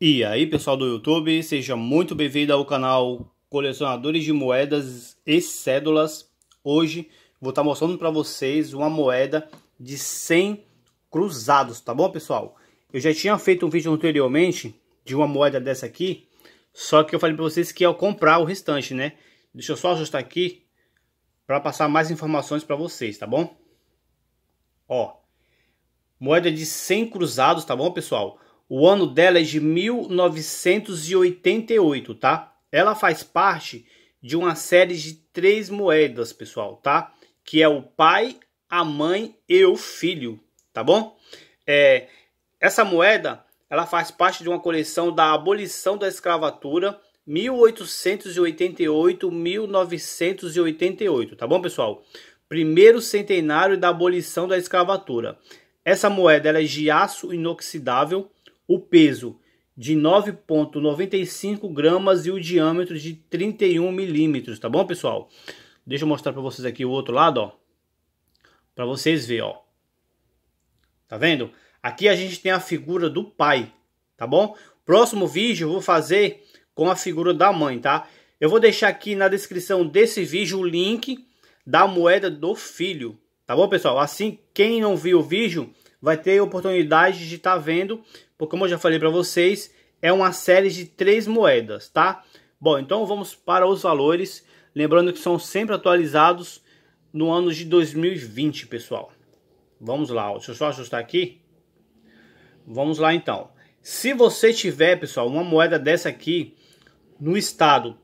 E aí pessoal do YouTube, seja muito bem-vindo ao canal Colecionadores de Moedas e Cédulas. Hoje vou estar tá mostrando para vocês uma moeda de 100 cruzados, tá bom pessoal? Eu já tinha feito um vídeo anteriormente de uma moeda dessa aqui, só que eu falei para vocês que ia é comprar o restante, né? Deixa eu só ajustar aqui para passar mais informações para vocês, tá bom? Ó, moeda de 100 cruzados, tá bom pessoal? O ano dela é de 1988, tá? Ela faz parte de uma série de três moedas, pessoal, tá? Que é o pai, a mãe e o filho, tá bom? É, essa moeda, ela faz parte de uma coleção da abolição da escravatura 1888-1988, tá bom, pessoal? Primeiro centenário da abolição da escravatura. Essa moeda ela é de aço inoxidável, o peso de 9,95 gramas e o diâmetro de 31 milímetros, tá bom, pessoal? Deixa eu mostrar para vocês aqui o outro lado, ó. Para vocês verem, ó. Tá vendo? Aqui a gente tem a figura do pai, tá bom? Próximo vídeo eu vou fazer com a figura da mãe, tá? Eu vou deixar aqui na descrição desse vídeo o link da moeda do filho, tá bom, pessoal? Assim, quem não viu o vídeo vai ter oportunidade de estar tá vendo, porque como eu já falei para vocês, é uma série de três moedas, tá? Bom, então vamos para os valores, lembrando que são sempre atualizados no ano de 2020, pessoal. Vamos lá, deixa eu só ajustar aqui. Vamos lá então. Se você tiver, pessoal, uma moeda dessa aqui no estado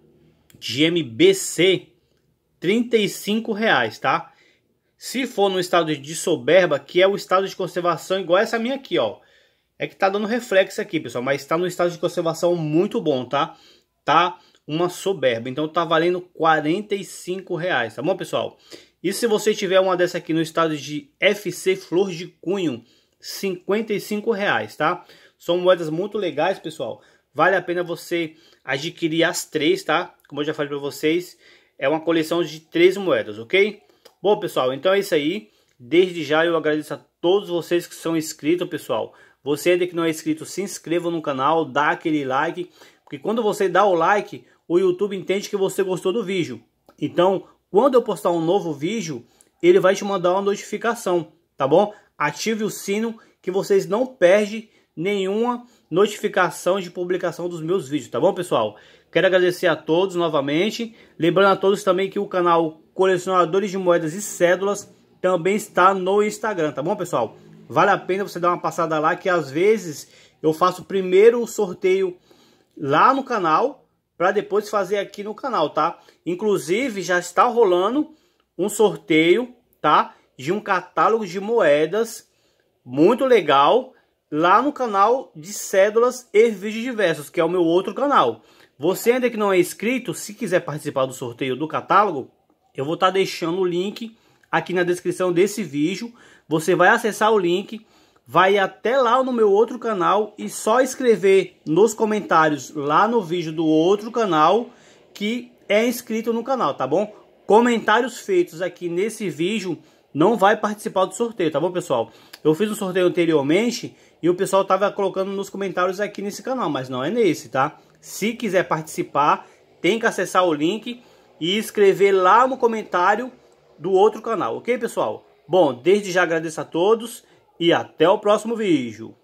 de MBC, 35 reais, tá? Se for no estado de soberba, que é o estado de conservação igual essa minha aqui, ó. É que tá dando reflexo aqui, pessoal, mas tá no estado de conservação muito bom, tá? Tá uma soberba, então tá valendo 45 reais, tá bom, pessoal? E se você tiver uma dessa aqui no estado de FC Flor de Cunho, 55 reais, tá? São moedas muito legais, pessoal. Vale a pena você adquirir as três, tá? Como eu já falei para vocês, é uma coleção de três moedas, ok? Bom, pessoal, então é isso aí. Desde já eu agradeço a todos vocês que são inscritos, pessoal. Você ainda que não é inscrito, se inscreva no canal, dá aquele like, porque quando você dá o like, o YouTube entende que você gostou do vídeo. Então, quando eu postar um novo vídeo, ele vai te mandar uma notificação, tá bom? Ative o sino que vocês não perdem nenhuma notificação de publicação dos meus vídeos, tá bom, pessoal? Quero agradecer a todos novamente. Lembrando a todos também que o canal Colecionadores de Moedas e Cédulas, também está no Instagram, tá bom, pessoal? Vale a pena você dar uma passada lá, que às vezes eu faço primeiro o sorteio lá no canal, para depois fazer aqui no canal, tá? Inclusive, já está rolando um sorteio, tá? De um catálogo de moedas muito legal lá no canal de cédulas e vídeos diversos, que é o meu outro canal. Você ainda que não é inscrito, se quiser participar do sorteio do catálogo, eu vou estar tá deixando o link aqui na descrição desse vídeo. Você vai acessar o link, vai até lá no meu outro canal e só escrever nos comentários lá no vídeo do outro canal que é inscrito no canal, tá bom? Comentários feitos aqui nesse vídeo não vai participar do sorteio, tá bom, pessoal? Eu fiz um sorteio anteriormente e o pessoal estava colocando nos comentários aqui nesse canal, mas não é nesse, tá? Se quiser participar, tem que acessar o link e escrever lá no comentário do outro canal, ok pessoal? Bom, desde já agradeço a todos e até o próximo vídeo.